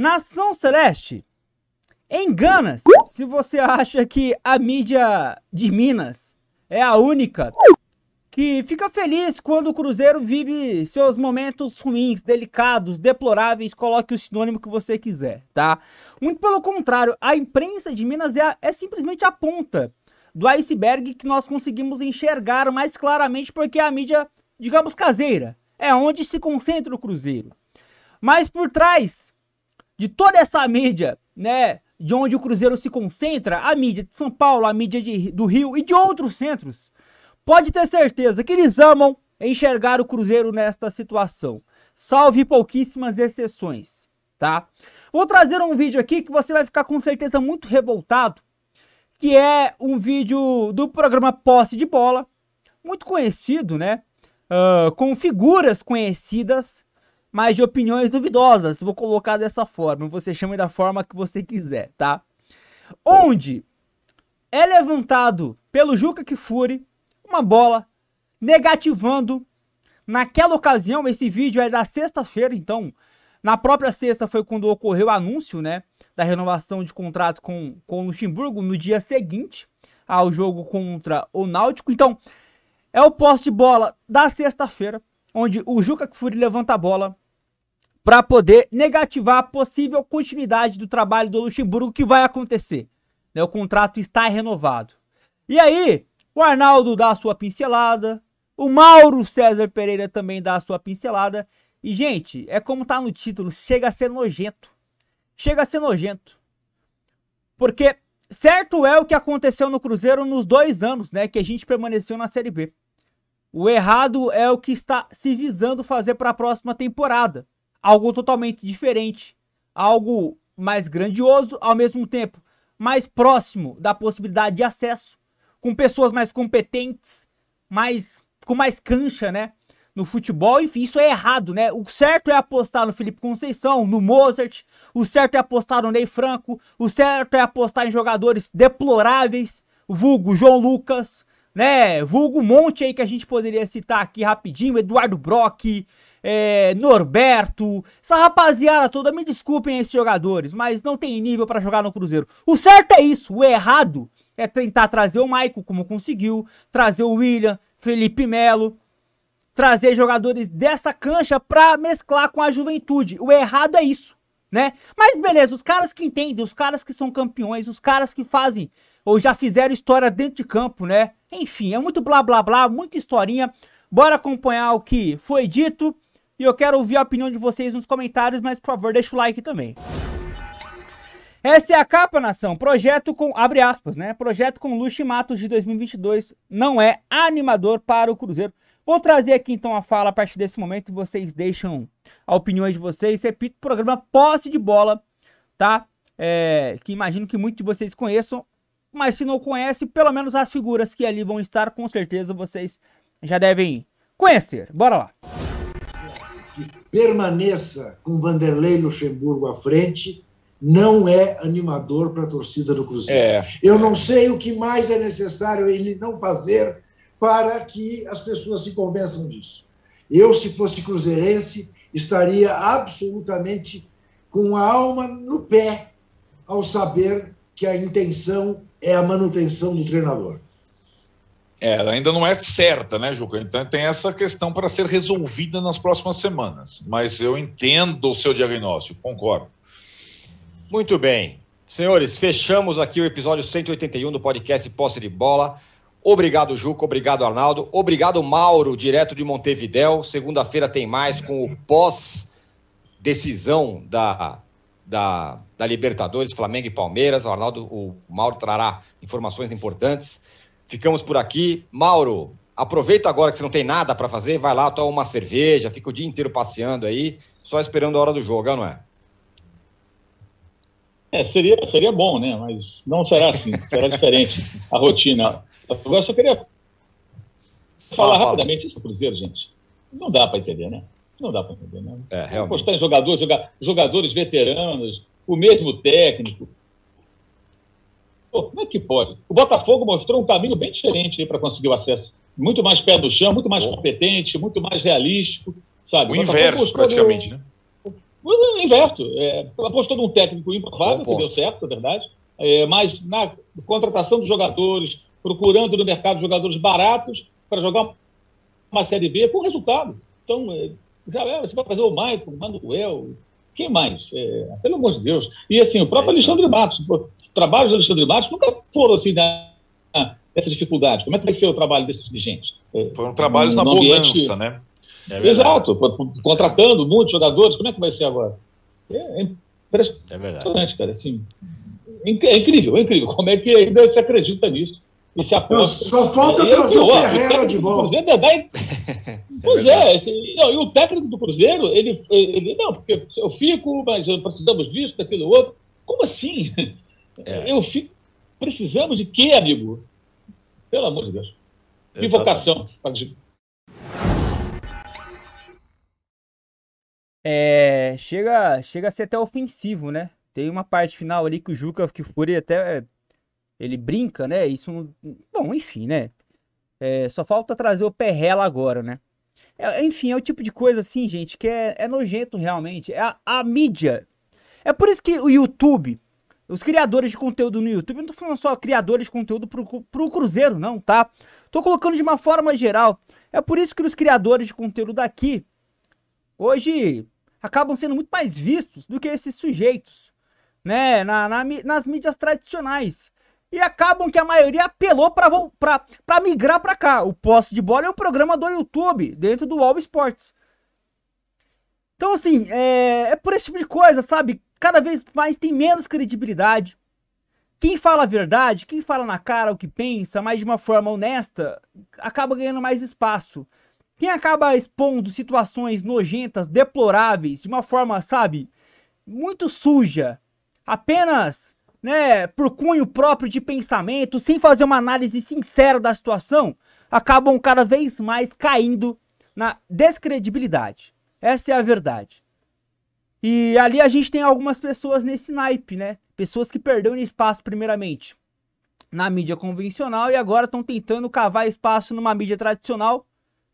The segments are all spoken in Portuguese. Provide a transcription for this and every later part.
Nação Celeste, engana-se se você acha que a mídia de Minas é a única que fica feliz quando o Cruzeiro vive seus momentos ruins, delicados, deploráveis, coloque o sinônimo que você quiser, tá? Muito pelo contrário, a imprensa de Minas é, a, é simplesmente a ponta do iceberg que nós conseguimos enxergar mais claramente porque é a mídia, digamos, caseira. É onde se concentra o Cruzeiro. Mas por trás de toda essa mídia, né, de onde o Cruzeiro se concentra, a mídia de São Paulo, a mídia de, do Rio e de outros centros, pode ter certeza que eles amam enxergar o Cruzeiro nesta situação, salve pouquíssimas exceções, tá? Vou trazer um vídeo aqui que você vai ficar com certeza muito revoltado, que é um vídeo do programa Posse de Bola, muito conhecido, né? Uh, com figuras conhecidas mas de opiniões duvidosas, vou colocar dessa forma, você chama da forma que você quiser, tá? Onde é levantado pelo Juca Kifuri uma bola negativando naquela ocasião, esse vídeo é da sexta-feira, então na própria sexta foi quando ocorreu o anúncio, né, da renovação de contrato com com o Luxemburgo no dia seguinte ao jogo contra o Náutico. Então, é o poste de bola da sexta-feira, onde o Juca Kfouri levanta a bola para poder negativar a possível continuidade do trabalho do Luxemburgo que vai acontecer. Né? O contrato está renovado. E aí, o Arnaldo dá a sua pincelada, o Mauro César Pereira também dá a sua pincelada. E, gente, é como tá no título, chega a ser nojento. Chega a ser nojento. Porque certo é o que aconteceu no Cruzeiro nos dois anos, né? Que a gente permaneceu na Série B. O errado é o que está se visando fazer para a próxima temporada algo totalmente diferente, algo mais grandioso, ao mesmo tempo mais próximo da possibilidade de acesso, com pessoas mais competentes, mais com mais cancha, né? No futebol, enfim, isso é errado, né? O certo é apostar no Felipe Conceição, no Mozart, o certo é apostar no Ney Franco, o certo é apostar em jogadores deploráveis, vulgo João Lucas, né? Vulgo um monte aí que a gente poderia citar aqui rapidinho, Eduardo Brock, é, Norberto, essa rapaziada toda, me desculpem esses jogadores, mas não tem nível para jogar no Cruzeiro. O certo é isso, o errado é tentar trazer o Maicon como conseguiu, trazer o William, Felipe Melo, trazer jogadores dessa cancha para mesclar com a juventude. O errado é isso, né? Mas beleza, os caras que entendem, os caras que são campeões, os caras que fazem ou já fizeram história dentro de campo, né? Enfim, é muito blá blá blá, muita historinha. Bora acompanhar o que foi dito. E eu quero ouvir a opinião de vocês nos comentários, mas por favor, deixa o like também. Essa é a capa, nação. Projeto com, abre aspas, né? Projeto com Luxo e Matos de 2022 não é animador para o Cruzeiro. Vou trazer aqui então a fala a partir desse momento e vocês deixam a opinião de vocês. Repito, programa Posse de Bola, tá? É, que imagino que muitos de vocês conheçam, mas se não conhece, pelo menos as figuras que ali vão estar, com certeza vocês já devem conhecer. Bora lá! que permaneça com Vanderlei Luxemburgo à frente não é animador para a torcida do Cruzeiro. É. Eu não sei o que mais é necessário ele não fazer para que as pessoas se convençam disso. Eu, se fosse cruzeirense, estaria absolutamente com a alma no pé ao saber que a intenção é a manutenção do treinador. É, ela ainda não é certa, né, Juca? Então tem essa questão para ser resolvida nas próximas semanas. Mas eu entendo o seu diagnóstico, concordo. Muito bem. Senhores, fechamos aqui o episódio 181 do podcast Posse de Bola. Obrigado, Juca. Obrigado, Arnaldo. Obrigado, Mauro, direto de Montevidéu. Segunda-feira tem mais com o pós-decisão da, da, da Libertadores, Flamengo e Palmeiras. O Arnaldo, o Mauro trará informações importantes. Ficamos por aqui. Mauro, aproveita agora que você não tem nada para fazer, vai lá, toma uma cerveja, fica o dia inteiro passeando aí, só esperando a hora do jogo, é não é? É, seria, seria bom, né? Mas não será assim, será diferente a rotina. Agora só queria falar fala, rapidamente isso Cruzeiro, gente. Não dá para entender, né? Não dá para entender, né? É, realmente. Postar em jogadores, jogadores veteranos, o mesmo técnico, como é que pode? O Botafogo mostrou um caminho bem diferente para conseguir o acesso. Muito mais pé do chão, muito mais competente, muito mais realístico, sabe? O, o inverso, praticamente, do... né? O inverso. É, apostou num técnico improvável, que deu certo, é verdade, é, mas na contratação dos jogadores, procurando no mercado jogadores baratos para jogar uma Série B com resultado. Então, é, é você vai fazer o Maicon, o Manuel, quem mais? É, pelo amor de Deus. E assim, o próprio é Alexandre né? Matos, trabalhos do Alexandre Matos nunca foram assim na, dificuldade. Como é que vai ser o trabalho desses dirigentes? É, foram trabalhos na ambiente... bonança, né? É Exato, contratando muitos jogadores, como é que vai ser agora? É, é, é impressionante, é cara. Assim, é incrível, é incrível. Como é que ainda se acredita nisso? E se aposta. Só falta trazer o Ferreira de volta. Cruzeiro, daí, pois é, não, e o técnico do Cruzeiro, ele, ele. Não, porque eu fico, mas eh, precisamos disso, daquilo outro. Como assim? É. Eu fico... Precisamos de quê, amigo? Pelo amor de Deus. Que vocação. É, chega, chega a ser até ofensivo, né? Tem uma parte final ali que o Juca que Furi até ele brinca, né? Isso, bom, enfim, né? É, só falta trazer o Perrela agora, né? É, enfim, é o tipo de coisa assim, gente, que é, é nojento realmente. É a, a mídia. É por isso que o YouTube os criadores de conteúdo no YouTube, não tô falando só criadores de conteúdo pro, pro Cruzeiro, não, tá? Tô colocando de uma forma geral. É por isso que os criadores de conteúdo daqui, hoje, acabam sendo muito mais vistos do que esses sujeitos, né? Na, na nas mídias tradicionais. E acabam que a maioria apelou para migrar para cá. O Posse de Bola é um programa do YouTube, dentro do All Sports. Então, assim, é, é por esse tipo de coisa, sabe? cada vez mais tem menos credibilidade. Quem fala a verdade, quem fala na cara o que pensa, mas de uma forma honesta, acaba ganhando mais espaço. Quem acaba expondo situações nojentas, deploráveis, de uma forma, sabe, muito suja, apenas, né, por cunho próprio de pensamento, sem fazer uma análise sincera da situação, acabam cada vez mais caindo na descredibilidade. Essa é a verdade. E ali a gente tem algumas pessoas nesse naipe, né? Pessoas que perderam espaço primeiramente na mídia convencional e agora estão tentando cavar espaço numa mídia tradicional,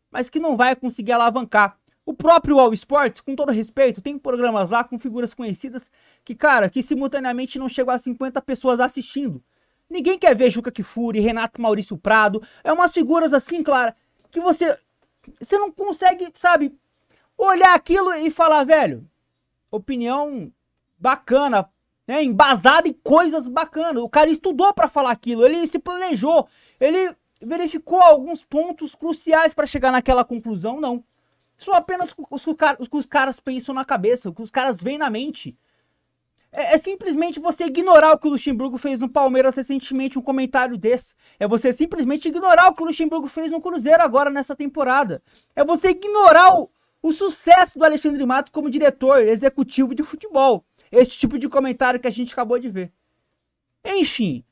mas que não vai conseguir alavancar. O próprio All Sports, com todo respeito, tem programas lá com figuras conhecidas que, cara, que simultaneamente não chegou a 50 pessoas assistindo. Ninguém quer ver Juca Kifuri, Renato Maurício Prado. É umas figuras assim, Clara, que você. Você não consegue, sabe, olhar aquilo e falar, velho, opinião bacana, né? embasada em coisas bacanas. O cara estudou para falar aquilo, ele se planejou, ele verificou alguns pontos cruciais para chegar naquela conclusão, não. São apenas os que, os que os caras pensam na cabeça, o que os caras veem na mente. É, é, simplesmente você ignorar o que o Luxemburgo fez no Palmeiras recentemente, um comentário desse. É você simplesmente ignorar o que o Luxemburgo fez no Cruzeiro agora nessa temporada. É você ignorar o, o sucesso do Alexandre Matos como diretor executivo de futebol. esse tipo de comentário que a gente acabou de ver. Enfim.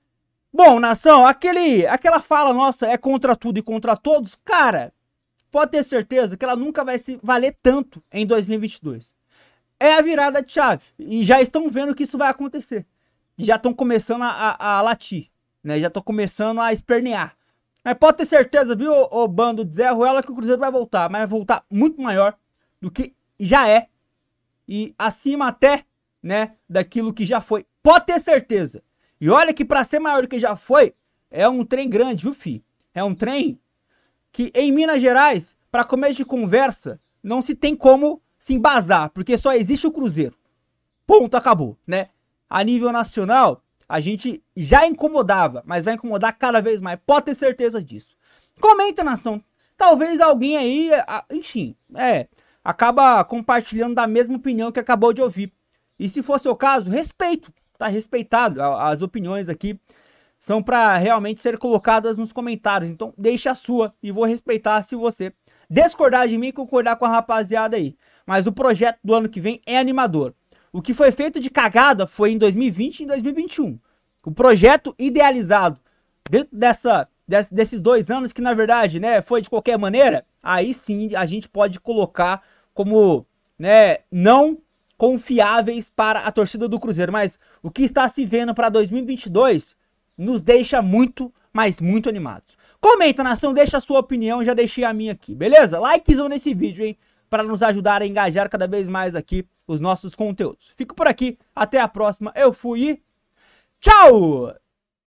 Bom, nação, aquele, aquela fala nossa é contra tudo e contra todos, cara, pode ter certeza que ela nunca vai se valer tanto em 2022. É a virada de chave. E já estão vendo que isso vai acontecer. Já estão começando a, a, a latir, né? Já estão começando a espernear. Mas pode ter certeza, viu, o bando de Zé Ruela, que o Cruzeiro vai voltar. Mas vai voltar muito maior do que já é. E acima até, né, daquilo que já foi. Pode ter certeza. E olha que para ser maior do que já foi, é um trem grande, viu, fi? É um trem que em Minas Gerais, para começo de conversa, não se tem como se embasar, porque só existe o Cruzeiro. Ponto, acabou, né? A nível nacional, a gente já incomodava, mas vai incomodar cada vez mais. Pode ter certeza disso. Comenta, nação. Talvez alguém aí, enfim, é, acaba compartilhando da mesma opinião que acabou de ouvir. E se fosse o caso, respeito, tá respeitado. As opiniões aqui são para realmente ser colocadas nos comentários. Então, deixa a sua e vou respeitar se você discordar de mim e concordar com a rapaziada aí. Mas o projeto do ano que vem é animador. O que foi feito de cagada foi em 2020 e em 2021. O projeto idealizado dentro dessa, desses dois anos, que na verdade né, foi de qualquer maneira, aí sim a gente pode colocar como né, não confiáveis para a torcida do Cruzeiro. Mas o que está se vendo para 2022 nos deixa muito, mas muito animados. Comenta, nação, deixa a sua opinião, já deixei a minha aqui, beleza? Likezão nesse vídeo, hein? para nos ajudar a engajar cada vez mais aqui os nossos conteúdos. Fico por aqui, até a próxima. Eu fui tchau!